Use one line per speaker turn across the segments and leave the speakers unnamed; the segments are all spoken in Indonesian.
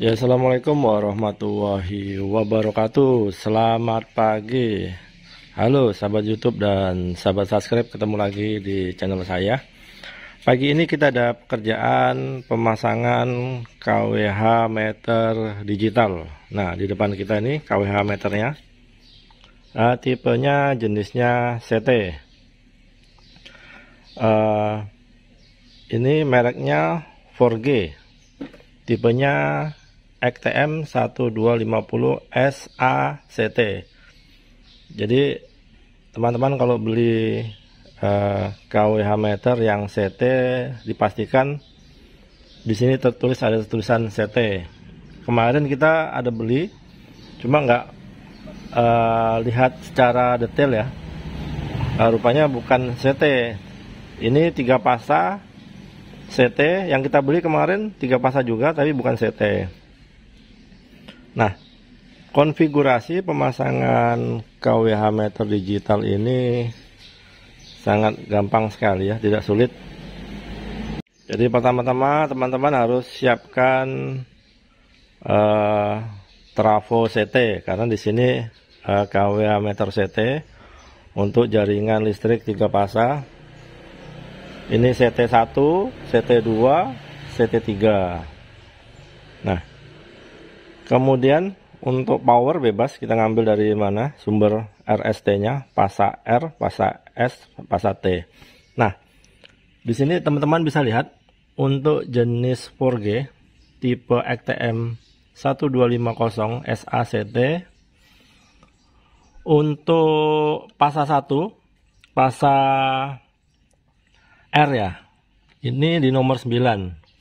Ya assalamualaikum warahmatullahi wabarakatuh Selamat pagi Halo sahabat youtube dan sahabat subscribe Ketemu lagi di channel saya Pagi ini kita ada pekerjaan pemasangan KWH meter digital Nah di depan kita ini KWH meternya nah, Tipenya jenisnya CT uh, ah, Ini mereknya 4G Tipenya XTM 1250 SACT. Jadi teman-teman kalau beli eh, KWH meter yang CT dipastikan di sini tertulis ada tulisan CT. Kemarin kita ada beli cuma nggak eh, lihat secara detail ya. Nah, rupanya bukan CT. Ini tiga pasa CT yang kita beli kemarin tiga pasa juga tapi bukan CT Nah, konfigurasi pemasangan KWH meter digital ini sangat gampang sekali ya, tidak sulit. Jadi pertama-tama teman-teman harus siapkan uh, trafo CT karena di sini uh, eh, KWH meter CT untuk jaringan listrik tiga pasang. Ini CT1, CT2, CT3. Nah, kemudian untuk power bebas kita ngambil dari mana sumber RST nya pasa R pasa S pasa T nah di sini teman-teman bisa lihat untuk jenis 4G tipe XTM 1250 SACT untuk pasa 1 pasa R ya ini di nomor 9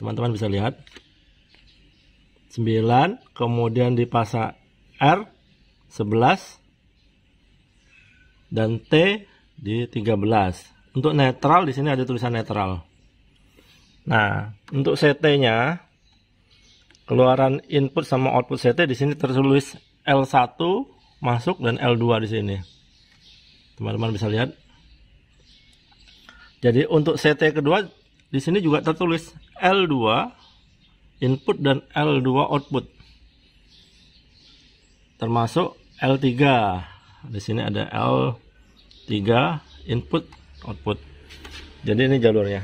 teman-teman bisa lihat 9, kemudian di pasar R 11 dan T di 13. Untuk netral di sini ada tulisan netral. Nah, untuk CT-nya keluaran input sama output CT di sini tertulis L1 masuk dan L2 di sini. Teman-teman bisa lihat. Jadi untuk CT kedua di sini juga tertulis L2 input dan L2 output termasuk L3 di sini ada L3 input output jadi ini jalurnya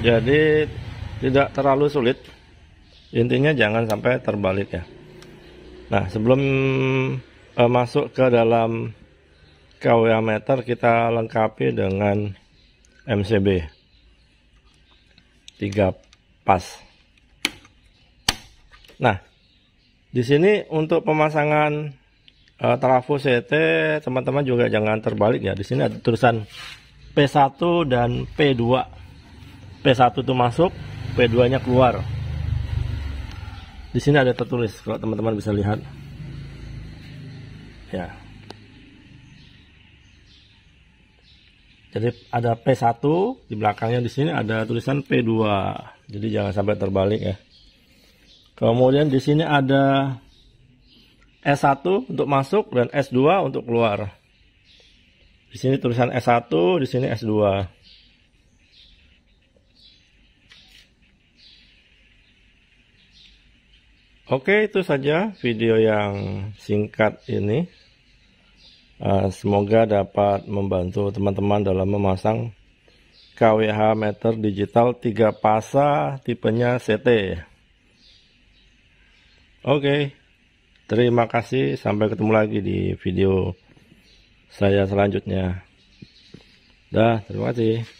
jadi tidak terlalu sulit intinya jangan sampai terbalik ya nah sebelum eh, masuk ke dalam KWA meter kita lengkapi dengan MCB tiga pas nah di sini untuk pemasangan uh, trafo CT teman-teman juga jangan terbalik ya di sini ada tulisan P1 dan P2 P1 itu masuk P2 nya keluar di sini ada tertulis kalau teman-teman bisa lihat ya Jadi ada P1, di belakangnya di sini ada tulisan P2. Jadi jangan sampai terbalik ya. Kemudian di sini ada S1 untuk masuk dan S2 untuk keluar. Di sini tulisan S1, di sini S2. Oke, itu saja video yang singkat ini. Eh, semoga dapat membantu teman-teman dalam memasang KWH meter digital 3 pasa tipenya CT. Oke, terima kasih. Sampai ketemu lagi di video saya selanjutnya. Dah, terima kasih.